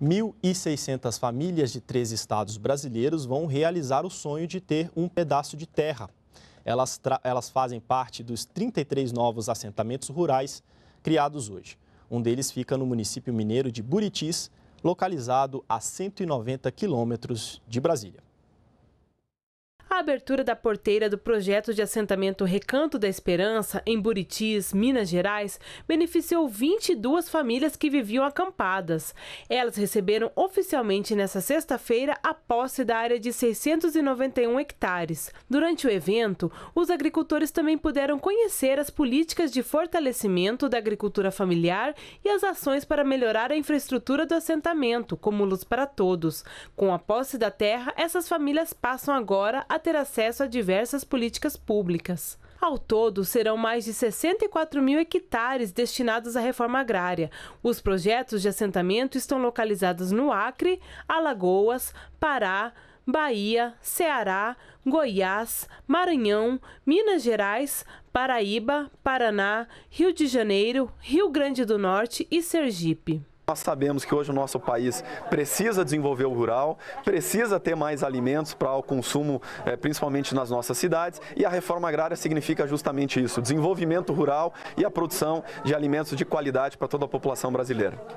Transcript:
1.600 famílias de três estados brasileiros vão realizar o sonho de ter um pedaço de terra. Elas, elas fazem parte dos 33 novos assentamentos rurais criados hoje. Um deles fica no município mineiro de Buritis, localizado a 190 quilômetros de Brasília. A abertura da porteira do projeto de assentamento Recanto da Esperança, em Buritis, Minas Gerais, beneficiou 22 famílias que viviam acampadas. Elas receberam oficialmente nesta sexta-feira a posse da área de 691 hectares. Durante o evento, os agricultores também puderam conhecer as políticas de fortalecimento da agricultura familiar e as ações para melhorar a infraestrutura do assentamento, como Luz para Todos. Com a posse da terra, essas famílias passam agora a ter acesso a diversas políticas públicas. Ao todo, serão mais de 64 mil hectares destinados à reforma agrária. Os projetos de assentamento estão localizados no Acre, Alagoas, Pará, Bahia, Ceará, Goiás, Maranhão, Minas Gerais, Paraíba, Paraná, Rio de Janeiro, Rio Grande do Norte e Sergipe. Nós sabemos que hoje o nosso país precisa desenvolver o rural, precisa ter mais alimentos para o consumo, eh, principalmente nas nossas cidades, e a reforma agrária significa justamente isso: desenvolvimento rural e a produção de alimentos de qualidade para toda a população brasileira.